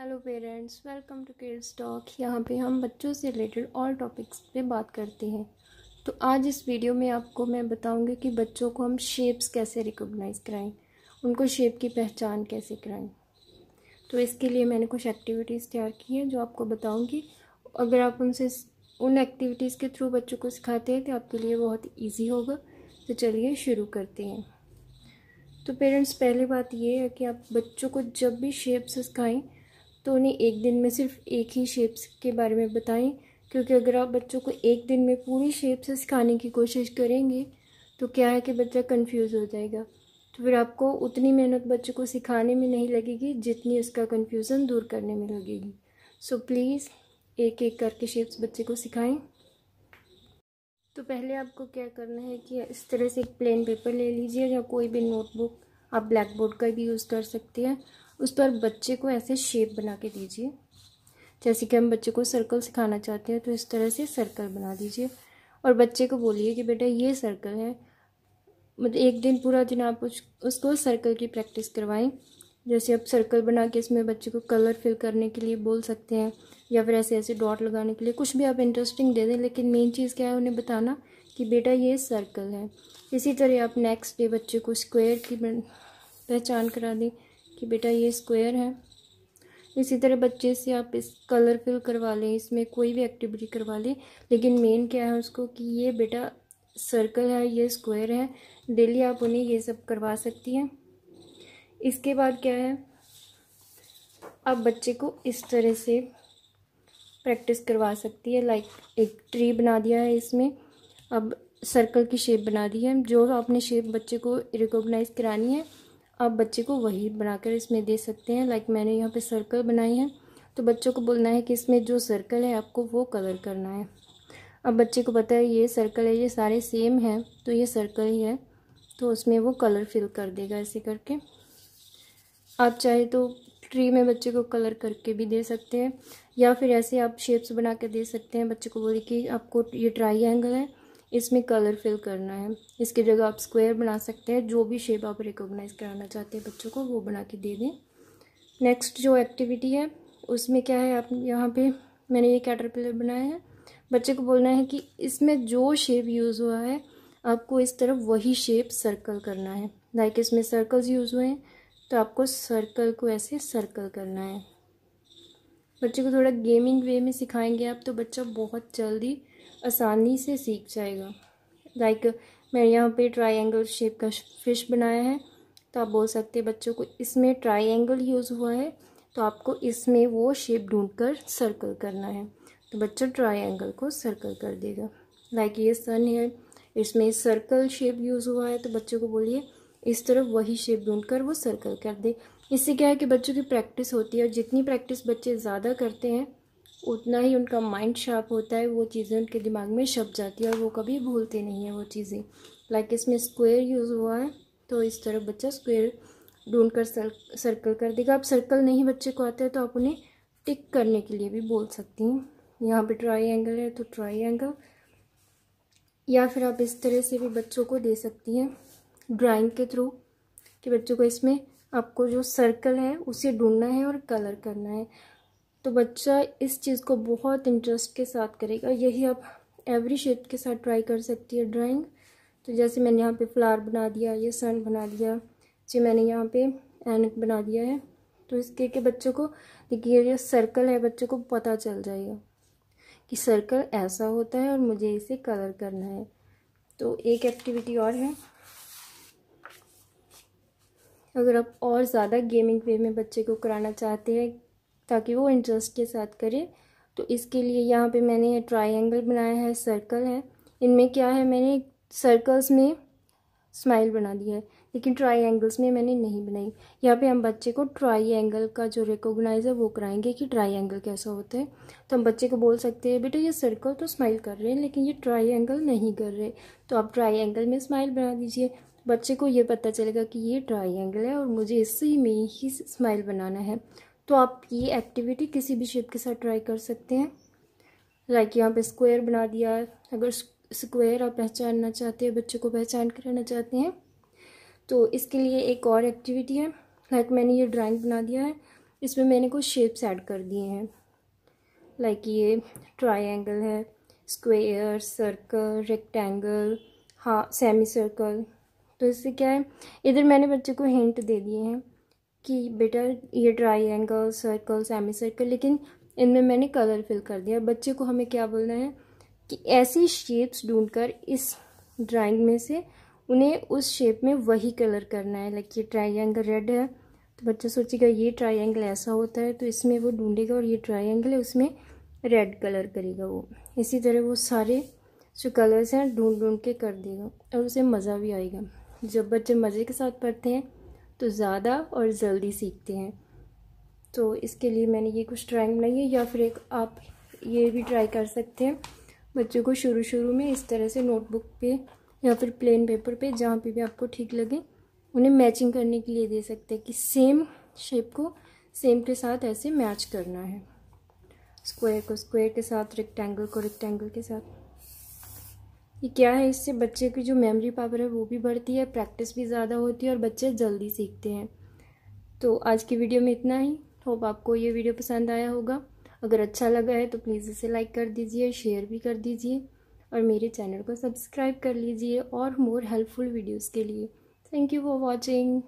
hello parents welcome to kids talk यहाँ पे हम बच्चों से रिलेटेड ऑल टॉपिक्स पे बात करते हैं तो आज इस वीडियो में आपको मैं बताऊँगी कि बच्चों को हम शेप्स कैसे रिकॉग्नाइज कराएं उनको शेप की पहचान कैसे कराएं तो इसके लिए मैंने कुछ एक्टिविटीज़ तैयार की हैं जो आपको बताऊँगी अगर आप उनसे उन एक्टिविटीज़ के थ्रू बच्चों को सिखाते हैं तो आपके लिए बहुत ईजी होगा तो चलिए शुरू करते हैं तो पेरेंट्स पहली बात ये है कि आप बच्चों को जब भी शेप्स सिखाएँ तो उन्हें एक दिन में सिर्फ एक ही शेप्स के बारे में बताएं क्योंकि अगर आप बच्चों को एक दिन में पूरी शेप्स सिखाने की कोशिश करेंगे तो क्या है कि बच्चा कंफ्यूज हो जाएगा तो फिर आपको उतनी मेहनत बच्चे को सिखाने में नहीं लगेगी जितनी उसका कन्फ्यूज़न दूर करने में लगेगी सो so, प्लीज़ एक एक करके शेप्स बच्चे को सिखाएं तो पहले आपको क्या करना है कि इस तरह से एक प्लेन पेपर ले लीजिए या कोई भी नोटबुक आप ब्लैक बोर्ड का भी यूज़ कर सकते हैं उस पर बच्चे को ऐसे शेप बना के दीजिए जैसे कि हम बच्चे को सर्कल सिखाना चाहते हैं तो इस तरह से सर्कल बना दीजिए और बच्चे को बोलिए कि बेटा ये सर्कल है मतलब एक दिन पूरा दिन आप उस, उसको सर्कल की प्रैक्टिस करवाएं जैसे आप सर्कल बना के इसमें बच्चे को कलर फिल करने के लिए बोल सकते हैं या फिर ऐसे ऐसे डॉट लगाने के लिए कुछ भी आप इंटरेस्टिंग दे दें लेकिन मेन चीज़ क्या है उन्हें बताना कि बेटा ये सर्कल है इसी तरह आप नेक्स्ट डे बच्चे को स्क्वायर की पहचान करा दें कि बेटा ये स्क्वायर है इसी तरह बच्चे से आप इस कलर फिल करवा लें इसमें कोई भी एक्टिविटी करवा लें लेकिन मेन क्या है उसको कि ये बेटा सर्कल है ये स्क्वायर है डेली आप उन्हें ये सब करवा सकती हैं इसके बाद क्या है आप बच्चे को इस तरह से प्रैक्टिस करवा सकती है लाइक एक ट्री बना दिया है इसमें अब सर्कल की शेप बना दी है जो आपने शेप बच्चे को रिकॉग्नाइज करानी है आप बच्चे को वही बनाकर इसमें दे सकते हैं लाइक मैंने यहाँ पे सर्कल बनाई है तो बच्चों को बोलना है कि इसमें जो सर्कल है आपको वो कलर करना है अब बच्चे को पता है ये सर्कल है ये सारे सेम है तो ये सर्कल ही है तो उसमें वो कलर फिल कर देगा ऐसे करके आप चाहे तो ट्री में बच्चे को कलर करके भी दे सकते हैं या फिर ऐसे आप शेप्स बना के दे सकते हैं बच्चे को बोले कि आपको ये ट्राई एंगल है इसमें कलर फिल करना है इसकी जगह आप स्क्वायर बना सकते हैं जो भी शेप आप रिकोगनाइज़ कराना चाहते हैं बच्चों को वो बना के दे दें नेक्स्ट जो एक्टिविटी है उसमें क्या है आप यहाँ पे मैंने ये कैटरपिलर बनाया है बच्चे को बोलना है कि इसमें जो शेप यूज़ हुआ है आपको इस तरफ वही शेप सर्कल करना है लाइक इसमें सर्कल्स यूज़ हुए हैं तो आपको सर्कल को ऐसे सर्कल करना है बच्चे को थोड़ा गेमिंग वे में सिखाएंगे आप तो बच्चा बहुत जल्दी आसानी से सीख जाएगा लाइक मैंने यहाँ पे ट्रायंगल शेप का फिश बनाया है तो आप बोल सकते हैं बच्चों को इसमें ट्रायंगल यूज़ हुआ है तो आपको इसमें वो शेप ढूंढ कर सर्कल करना है तो बच्चा ट्रायंगल को सर्कल कर देगा लाइक ये सन है इसमें सर्कल शेप यूज़ हुआ है तो बच्चों को बोलिए इस तरफ वही शेप ढूंढ कर वो सर्कल कर दे इससे क्या है कि बच्चों की प्रैक्टिस होती है और जितनी प्रैक्टिस बच्चे ज़्यादा करते हैं उतना ही उनका माइंड शार्प होता है वो चीज़ें उनके दिमाग में छप जाती है और वो कभी भूलते नहीं है वो चीज़ें लाइक इसमें स्क्वायर यूज़ हुआ है तो इस तरह बच्चा स्क्वायर ढूंढ कर सर्कल कर देगा आप सर्कल नहीं बच्चे को आते है तो आप उन्हें टिक करने के लिए भी बोल सकती हैं यहाँ पर ट्राई एंगल है तो ट्राई एंगल या फिर आप इस तरह से भी बच्चों को दे सकती हैं ड्राइंग के थ्रू कि बच्चों को इसमें आपको जो सर्कल है उसे ढूंढना है और कलर करना है तो बच्चा इस चीज़ को बहुत इंटरेस्ट के साथ करेगा यही आप एवरी शेप के साथ ट्राई कर सकती है ड्राइंग तो जैसे मैंने यहाँ पे फ्लावर बना दिया ये सन बना दिया जी मैंने यहाँ पे एनक बना दिया है तो इसके के बच्चों को देखिए ये सर्कल है बच्चों को पता चल जाएगा कि सर्कल ऐसा होता है और मुझे इसे कलर करना है तो एक एक्टिविटी और है अगर आप और ज़्यादा गेमिंग वे में बच्चे को कराना चाहते हैं ताकि वो इंटरेस्ट के साथ करे तो इसके लिए यहाँ पे मैंने ट्रायंगल बनाया है सर्कल है इनमें क्या है मैंने सर्कल्स में स्माइल बना दिया है लेकिन ट्रायंगल्स में मैंने नहीं बनाई यहाँ पे हम बच्चे को ट्रायंगल का जो रिकोगनाइज है वो कराएंगे कि ट्रायंगल कैसा होता है तो हम बच्चे को बोल सकते हैं बेटा ये सर्कल तो स्माइल कर रहे हैं लेकिन ये ट्राई नहीं कर रहे तो आप ट्राई में स्माइल बना दीजिए बच्चे को ये पता चलेगा कि ये ट्राइंगल है और मुझे इसी में ही स्माइल बनाना है तो आप ये एक्टिविटी किसी भी शेप के साथ ट्राई कर सकते हैं लाइक यहाँ पे स्क्वायर बना दिया अगर स्क्वायर आप पहचानना चाहते हैं बच्चे को पहचान कराना चाहते हैं तो इसके लिए एक और एक्टिविटी है लाइक मैंने ये ड्राइंग बना दिया है इसमें मैंने कुछ शेप्स ऐड कर दिए हैं लाइक ये ट्राइंगल है स्क्वायर सर्कल रेक्टेंगल हाँ सेमी सर्कल तो इससे क्या है इधर मैंने बच्चे को हिंट दे दिए हैं कि बेटा ये ट्राइंगल सर्कल सेमी सर्कल लेकिन इनमें मैंने कलर फिल कर दिया बच्चे को हमें क्या बोलना है कि ऐसी शेप्स ढूंढ कर इस ड्राइंग में से उन्हें उस शेप में वही कलर करना है लाइक ये ट्राइंगल रेड है तो बच्चा सोचेगा ये ट्राइंगल ऐसा होता है तो इसमें वो ढूंढेगा और ये ट्राइंगल है उसमें रेड कलर करेगा वो इसी तरह वो सारे जो कलर्स हैं ढूंढ ढूंढ के कर देगा और उसे मज़ा भी आएगा जब बच्चे मज़े के साथ पढ़ते हैं तो ज़्यादा और जल्दी सीखते हैं तो इसके लिए मैंने ये कुछ ड्राइंग बनाई है या फिर एक आप ये भी ट्राई कर सकते हैं बच्चों को शुरू शुरू में इस तरह से नोटबुक पे या फिर प्लेन पेपर पे जहाँ पे भी आपको ठीक लगे उन्हें मैचिंग करने के लिए दे सकते हैं कि सेम शेप को सेम के साथ ऐसे मैच करना है स्क्वायर को स्क्वायर के साथ रेक्टेंगल को रेक्टेंगल के साथ ये क्या है इससे बच्चे की जो मेमोरी पावर है वो भी बढ़ती है प्रैक्टिस भी ज़्यादा होती है और बच्चे जल्दी सीखते हैं तो आज की वीडियो में इतना ही होप आपको ये वीडियो पसंद आया होगा अगर अच्छा लगा है तो प्लीज़ इसे लाइक कर दीजिए शेयर भी कर दीजिए और मेरे चैनल को सब्सक्राइब कर लीजिए और मोर हेल्पफुल वीडियोज़ के लिए थैंक यू फॉर वॉचिंग